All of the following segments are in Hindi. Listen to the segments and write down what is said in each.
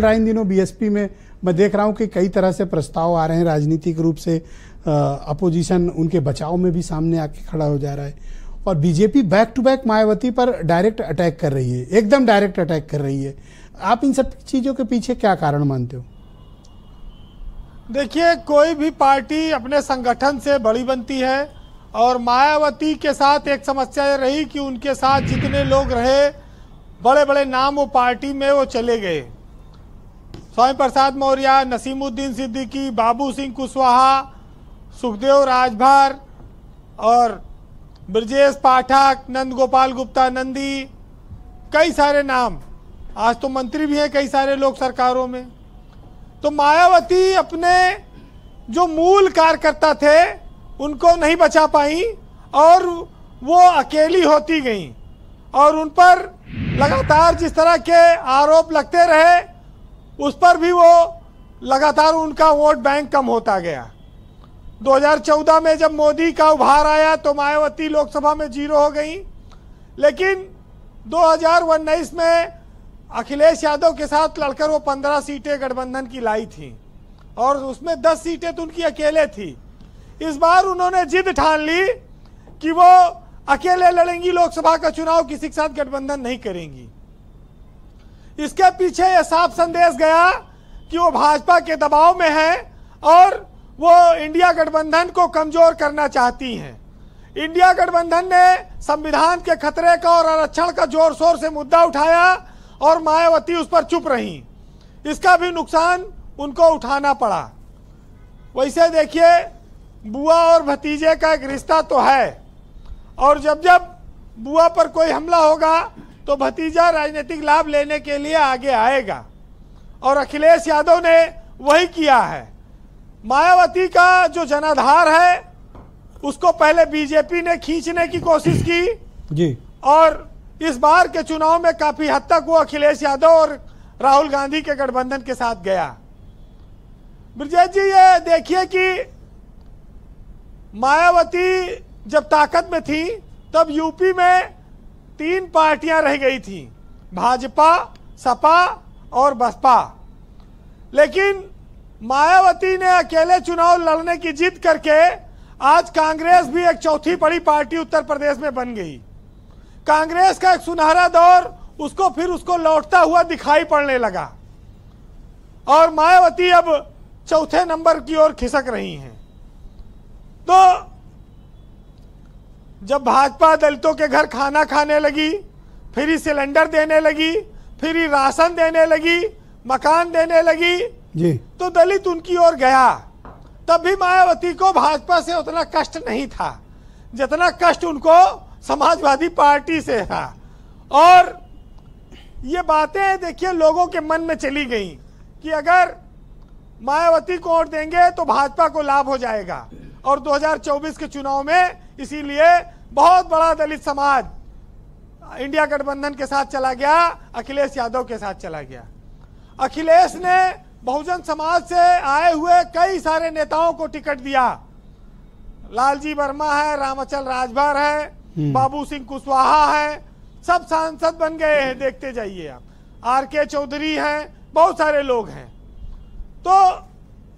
रहा है इन दिनों बीएसपी में मैं देख रहा हूं कि कई तरह से प्रस्ताव आ रहे हैं राजनीतिक रूप से अपोजिशन उनके बचाव में भी सामने आके खड़ा हो जा रहा है और BJP back to back Mayawati पर डायरेक्ट अटैक कर रही है एकदम डायरेक्ट अटैक कर रही है आप इन सब चीज़ों के पीछे क्या कारण मानते हो देखिए कोई भी पार्टी अपने संगठन से बड़ी बनती है और मायावती के साथ एक समस्या रही कि उनके साथ जितने लोग रहे बड़े बड़े नाम वो पार्टी में वो चले गए स्वामी प्रसाद मौर्य नसीमुद्दीन सिद्दीकी बाबू सिंह कुशवाहा सुखदेव राजभर और ब्रजेश पाठक नंद गोपाल गुप्ता नंदी कई सारे नाम आज तो मंत्री भी हैं कई सारे लोग सरकारों में तो मायावती अपने जो मूल कार्यकर्ता थे उनको नहीं बचा पाई और वो अकेली होती गई और उन पर लगातार जिस तरह के आरोप लगते रहे उस पर भी वो लगातार उनका वोट बैंक कम होता गया 2014 में जब मोदी का उभार आया तो मायावती लोकसभा में जीरो हो गई लेकिन दो में अखिलेश यादव के साथ लड़कर वो 15 सीटें गठबंधन की लाई थी और उसमें 10 सीटें तो उनकी अकेले थी इस बार उन्होंने जिद ठान ली कि वो अकेले लड़ेंगी लोकसभा का चुनाव किसी के साथ गठबंधन नहीं करेंगी इसके पीछे ये साफ संदेश गया कि वो भाजपा के दबाव में है और वो इंडिया गठबंधन को कमजोर करना चाहती हैं इंडिया गठबंधन ने संविधान के खतरे का और आरक्षण का जोर शोर से मुद्दा उठाया और मायावती उस पर चुप रही इसका भी नुकसान उनको उठाना पड़ा वैसे देखिए बुआ और भतीजे का एक रिश्ता तो है और जब जब बुआ पर कोई हमला होगा तो भतीजा राजनीतिक लाभ लेने के लिए आगे आएगा और अखिलेश यादव ने वही किया है मायावती का जो जनाधार है उसको पहले बीजेपी ने खींचने की कोशिश की जी और इस बार के चुनाव में काफी हद तक वो अखिलेश यादव और राहुल गांधी के गठबंधन के साथ गया ब्रजेश जी ये देखिए कि मायावती जब ताकत में थी तब यूपी में तीन पार्टियां रह गई थी भाजपा सपा और बसपा लेकिन मायावती ने अकेले चुनाव लड़ने की जिद करके आज कांग्रेस भी एक चौथी बड़ी पार्टी उत्तर प्रदेश में बन गई कांग्रेस का एक सुनहरा दौर उसको फिर उसको लौटता हुआ दिखाई पड़ने लगा और मायावती अब चौथे नंबर की ओर खिसक रही हैं तो जब भाजपा दलितों के घर खाना खाने लगी फ्री सिलेंडर देने लगी फ्री राशन देने लगी मकान देने लगी जी तो दलित उनकी ओर गया तब भी मायावती को भाजपा से उतना कष्ट नहीं था जितना कष्ट उनको समाजवादी पार्टी से था और ये बातें देखिए लोगों के मन में चली गई कि अगर मायावती को वोट देंगे तो भाजपा को लाभ हो जाएगा और 2024 के चुनाव में इसीलिए बहुत बड़ा दलित समाज इंडिया गठबंधन के साथ चला गया अखिलेश यादव के साथ चला गया अखिलेश ने बहुजन समाज से आए हुए कई सारे नेताओं को टिकट दिया लालजी वर्मा है रामाचल राजभर है हम्म। बाबू सिंह कुशवाहा है सब सांसद बन गए हैं देखते जाइए आप आर के चौधरी हैं बहुत सारे लोग हैं तो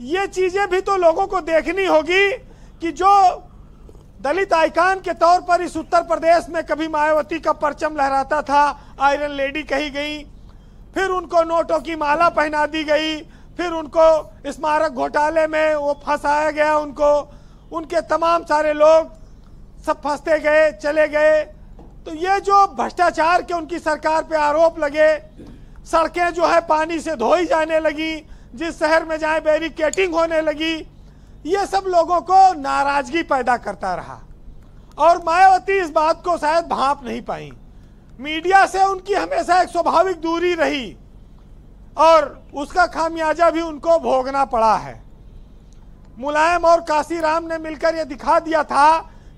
ये चीजें भी तो लोगों को देखनी होगी कि जो दलित आइकान के तौर पर इस उत्तर प्रदेश में कभी मायावती का परचम लहराता था आयरन लेडी कही गई फिर उनको नोटों की माला पहना दी गई फिर उनको स्मारक घोटाले में वो फंसाया गया उनको उनके तमाम सारे लोग सब फंसते गए चले गए तो ये जो भ्रष्टाचार के उनकी सरकार पे आरोप लगे सड़कें जो है पानी से धोई जाने लगी जिस शहर में जाए बैरिकेटिंग होने लगी ये सब लोगों को नाराजगी पैदा करता रहा और मायावती इस बात को शायद भाप नहीं पाई मीडिया से उनकी हमेशा एक स्वाभाविक दूरी रही और उसका खामियाजा भी उनको भोगना पड़ा है मुलायम और काशीराम ने मिलकर यह दिखा दिया था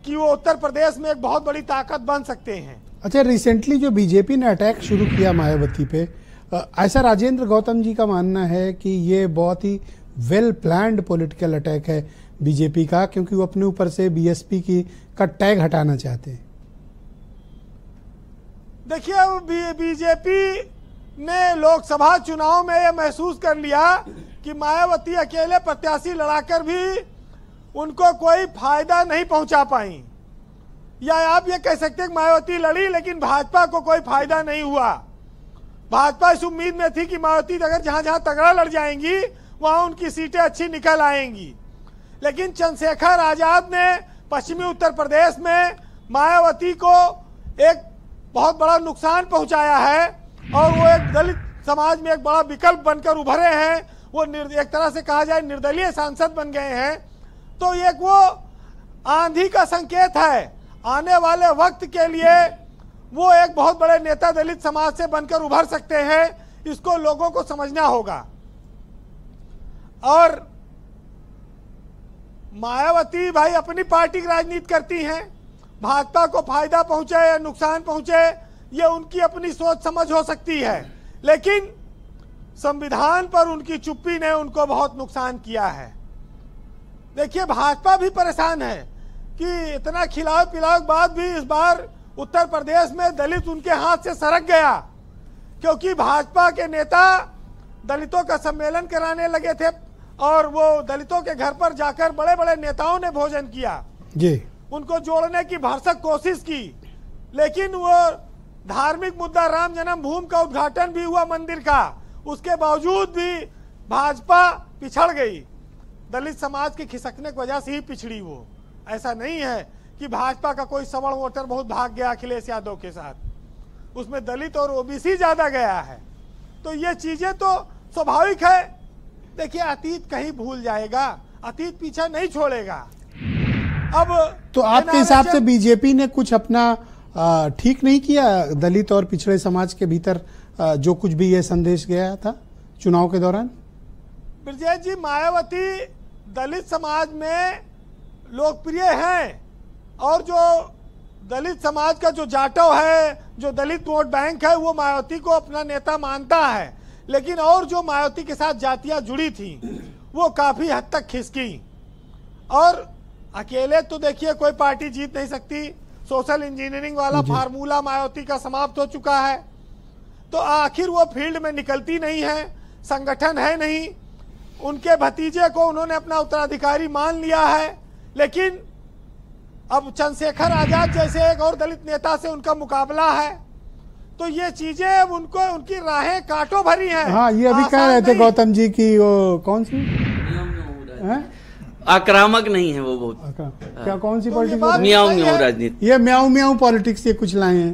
कि वो उत्तर प्रदेश में एक बहुत बड़ी ताकत बन सकते हैं अच्छा रिसेंटली जो बीजेपी ने अटैक शुरू किया मायावती पे ऐसा राजेंद्र गौतम जी का मानना है कि ये बहुत ही वेल प्लान्ड पॉलिटिकल अटैक है बीजेपी का क्योंकि वो अपने ऊपर से बीएसपी की का टैग हटाना चाहते हैं देखिए अब बीजेपी ने लोकसभा चुनाव में यह महसूस कर लिया कि मायावती अकेले प्रत्याशी लड़ाकर भी उनको कोई फायदा नहीं पहुंचा पाई या आप ये कह सकते हैं मायावती लड़ी लेकिन भाजपा को कोई फायदा नहीं हुआ भाजपा इस उम्मीद में थी कि मायावती अगर जहां जहां तगड़ा लड़ जाएंगी वहां उनकी सीटें अच्छी निकल आएंगी लेकिन चंद्रशेखर आजाद ने पश्चिमी उत्तर प्रदेश में मायावती को एक बहुत बड़ा नुकसान पहुंचाया है और वो एक दलित समाज में एक बड़ा विकल्प बनकर उभरे हैं वो एक तरह से कहा जाए निर्दलीय सांसद बन गए हैं तो ये वो आंधी का संकेत है आने वाले वक्त के लिए वो एक बहुत बड़े नेता दलित समाज से बनकर उभर सकते हैं इसको लोगों को समझना होगा और मायावती भाई अपनी पार्टी की राजनीति करती हैं भाजपा को फायदा पहुंचे या नुकसान पहुंचे ये उनकी अपनी सोच समझ हो सकती है लेकिन संविधान पर उनकी चुप्पी ने उनको बहुत नुकसान किया है देखिए भाजपा भी परेशान है कि इतना खिलाओ पिलाओ बाद भी इस बार उत्तर प्रदेश में दलित उनके हाथ से सरक गया क्योंकि भाजपा के नेता दलितों का सम्मेलन कराने लगे थे और वो दलितों के घर पर जाकर बड़े बड़े नेताओं ने भोजन किया जी उनको जोड़ने की भरसक कोशिश की लेकिन वो धार्मिक मुद्दा राम जन्मभूमि का उद्घाटन भी हुआ मंदिर का उसके बावजूद भी भाजपा पिछड़ गई दलित समाज के खिसकने की वजह से ही पिछड़ी वो ऐसा नहीं है कि भाजपा का कोई सवर्ण वोटर बहुत भाग गया अखिलेश यादव के साथ उसमें दलित और ओबीसी ज़्यादा गया है तो ये चीज़ें तो स्वाभाविक है देखिए अतीत कहीं भूल जाएगा अतीत पीछा नहीं छोड़ेगा अब तो आपके हिसाब से बीजेपी ने कुछ अपना ठीक नहीं किया दलित और पिछड़े समाज के भीतर जो कुछ भी यह संदेश गया था चुनाव के दौरान ब्रजेश जी मायावती दलित समाज में लोकप्रिय हैं और जो दलित समाज का जो जाटव है जो दलित वोट बैंक है वो मायावती को अपना नेता मानता है लेकिन और जो मायावती के साथ जातियां जुड़ी थी वो काफ़ी हद तक खिसकी और अकेले तो देखिए कोई पार्टी जीत नहीं सकती सोशल इंजीनियरिंग वाला फार्मूला मायावती का समाप्त हो चुका है तो आखिर वो फील्ड में निकलती नहीं है संगठन है नहीं उनके भतीजे को उन्होंने अपना उत्तराधिकारी मान लिया है लेकिन अब चंद्रशेखर आजाद जैसे एक और दलित नेता से उनका मुकाबला है तो ये चीजें उनको उनकी राहें काटो भरी हैं हाँ ये अभी कह रहे थे गौतम जी की वो कौन सी आक्रामक नहीं है वो बहुत हाँ। क्या कौन सी पॉलिटिक्स म्याऊ म्याऊ राजनीति ये म्याऊ म्याऊ पॉलिटिक्स ये कुछ लाए हैं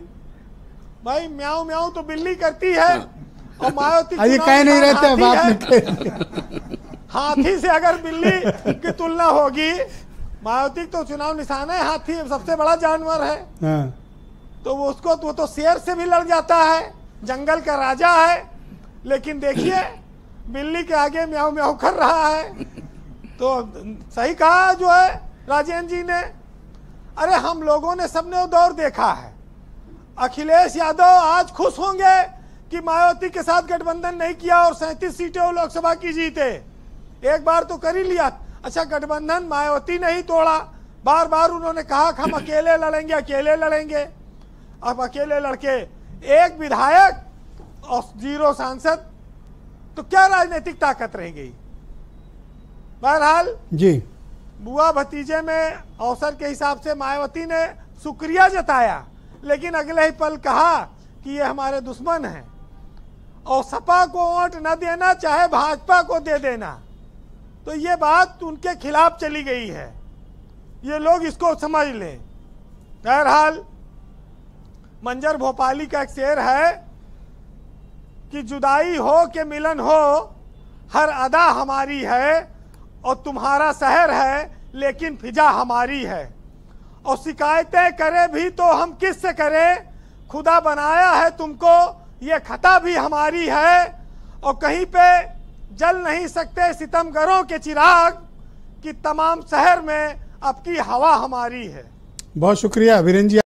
भाई म्याऊ म्याऊ तो बिल्ली करती है हाँ। और मायावती हाँ, ये कह नहीं रहते बात हाथी से अगर बिल्ली की तुलना होगी मायावती तो चुनाव निशान है हाथी सबसे बड़ा जानवर है तो वो उसको वो तो, तो शेर से भी लड़ जाता है जंगल का राजा है लेकिन देखिए बिल्ली के आगे म्याऊ म्याऊ कर रहा है तो सही कहा जो है राजेंद्र जी ने अरे हम लोगों ने सबने वो दौर देखा है अखिलेश यादव आज खुश होंगे कि मायावती के साथ गठबंधन नहीं किया और सैंतीस सीटें लोकसभा की जीते एक बार तो कर ही लिया अच्छा गठबंधन मायावती ने ही तोड़ा बार बार उन्होंने कहा कि हम अकेले लड़ेंगे अकेले लड़ेंगे अब अकेले लड़के एक विधायक और जीरो सांसद तो क्या राजनीतिक ताकत रह गई बहरहाल जी बुआ भतीजे में अवसर के हिसाब से मायावती ने शुक्रिया जताया लेकिन अगले ही पल कहा कि ये हमारे दुश्मन हैं और सपा को वोट न देना चाहे भाजपा को दे देना तो ये बात उनके खिलाफ चली गई है ये लोग इसको समझ लें बहरहाल मंजर भोपाली का एक शेर है कि जुदाई हो के मिलन हो हर अदा हमारी है और तुम्हारा शहर है लेकिन फिजा हमारी है और शिकायतें करें भी तो हम किस से करें खुदा बनाया है तुमको ये खता भी हमारी है और कहीं पे जल नहीं सकते सितमगरों के चिराग कि तमाम शहर में अब की हवा हमारी है बहुत शुक्रिया वीरेन जी